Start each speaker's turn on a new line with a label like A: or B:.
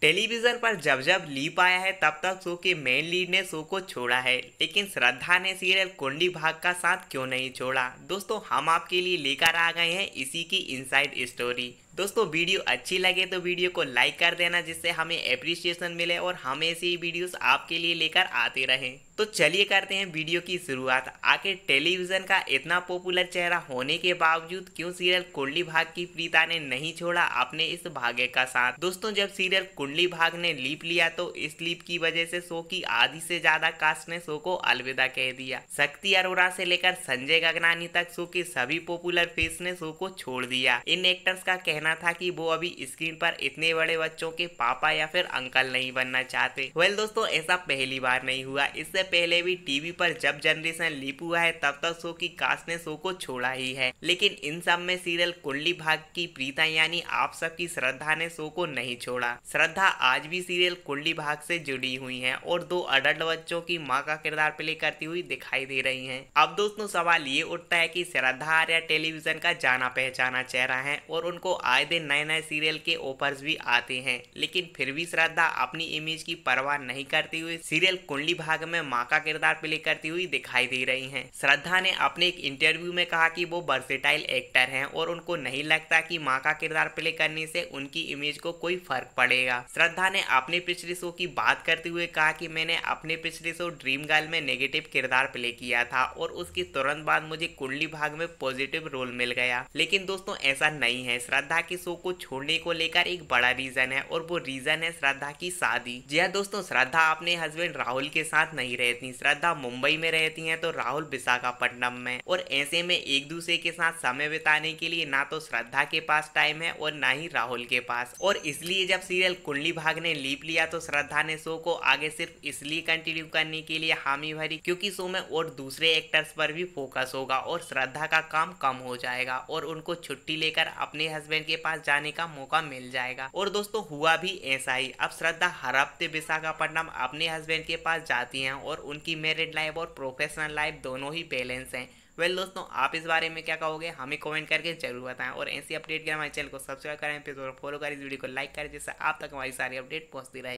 A: television पर जब जब लीप आया है तब तक शो के मेन लीड ने शो को छोड़ा है लेकिन श्रद्धा ने सीरियल कुंडी भाग का साथ क्यों नहीं छोड़ा दोस्तों हम आपके लिए लेकर आ गए हैं इसी की इनसाइड स्टोरी दोस्तों वीडियो अच्छी लगे तो वीडियो को लाइक कर देना जिससे हमें अप्रिसिएशन मिले और हम ऐसी ही वीडियोस आपके लिए लेकर आते रहें तो चलिए करते हैं वीडियो की शुरुआत आखिर टेलीविजन का इतना पॉपुलर चेहरा होने के बावजूद क्यों सीरियल कुंडली भाग की प्रीता ने नहीं छोड़ा अपने इस भाग्य का साथ दोस्तों जब सीरियल कुंडली भाग ने लीप लिया तो इस लीप की वजह से शो की आधी से ज्यादा कास्ट ने शो को अलविदा कह दिया शक्ति अरोरा से लेकर संजय गगनानी तक शो के सभी पॉपुलर फेस ने शो को छोड़ दिया इन एक्टर्स का कहना करना था कि वो अभी स्क्रीन पर इतने बड़े बच्चों के पापा या फिर अंकल नहीं बनना चाहते वेल दोस्तों ऐसा पहली बार नहीं हुआ इससे पहले भी टीवी पर जब जनरेशन लीप हुआ है तब तक शो की कास्ट ने शो को छोड़ा ही है लेकिन इन सब में सीरियल कुंडली भाग की प्रीता यानी आप सबकी श्रद्धा ने शो को नहीं छोड़ा श्रद्धा आज भी सीरियल कुंडली भाग से जुड़ी हुई है और दो अडल्ट बच्चों की माँ का किरदार प्ले करती हुई दिखाई दे रही है अब दोस्तों सवाल ये उठता है की श्रद्धा आर्या टेलीविजन का जाना पहचाना चेहरा है और उनको आज वायदे नए नए सीरियल के ऑफर्स भी आते हैं लेकिन फिर भी श्रद्धा अपनी इमेज की परवाह नहीं करती हुई सीरियल कुंडली भाग में माँ का किरदार प्ले करती हुई दिखाई दे रही हैं श्रद्धा ने अपने एक इंटरव्यू में कहा कि वो वर्सेटाइल एक्टर हैं और उनको नहीं लगता कि माँ का किरदार प्ले करने से उनकी इमेज को कोई फर्क पड़ेगा श्रद्धा ने अपने पिछले शो की बात करते हुए कहा कि मैंने अपने पिछले शो ड्रीम गर्ल में नेगेटिव किरदार प्ले किया था और उसके तुरंत बाद मुझे कुंडली भाग में पॉजिटिव रोल मिल गया लेकिन दोस्तों ऐसा नहीं है श्रद्धा श्रद्धा के शो को छोड़ने को लेकर एक बड़ा रीजन है और वो रीजन है श्रद्धा की शादी जी हाँ दोस्तों श्रद्धा अपने हस्बैंड राहुल के साथ नहीं रहती श्रद्धा मुंबई में रहती है तो राहुल विशाखापट्टनम में और ऐसे में एक दूसरे के साथ समय बिताने के लिए ना तो श्रद्धा के पास टाइम है और ना ही राहुल के पास और इसलिए जब सीरियल कुंडली भाग ने लीप लिया तो श्रद्धा ने शो को आगे सिर्फ इसलिए कंटिन्यू करने के लिए हामी भरी क्योंकि शो में और दूसरे एक्टर्स पर भी फोकस होगा और श्रद्धा का काम कम हो जाएगा और उनको छुट्टी लेकर अपने हस्बैंड के पास जाने का मौका मिल जाएगा और दोस्तों हुआ भी ऐसा ही अब श्रद्धा हर हफ्ते विशाखापट्टनम अपने हस्बैंड के पास जाती हैं और उनकी मेरिड लाइफ और प्रोफेशनल लाइफ दोनों ही बैलेंस हैं वेल well, दोस्तों आप इस बारे में क्या कहोगे हमें कमेंट करके जरूर बताएं और ऐसी अपडेट के हमारे चैनल को सब्सक्राइब करें फिर फॉलो करें इस वीडियो को लाइक करें जिससे आप तक हमारी सारी अपडेट पहुंचती रहे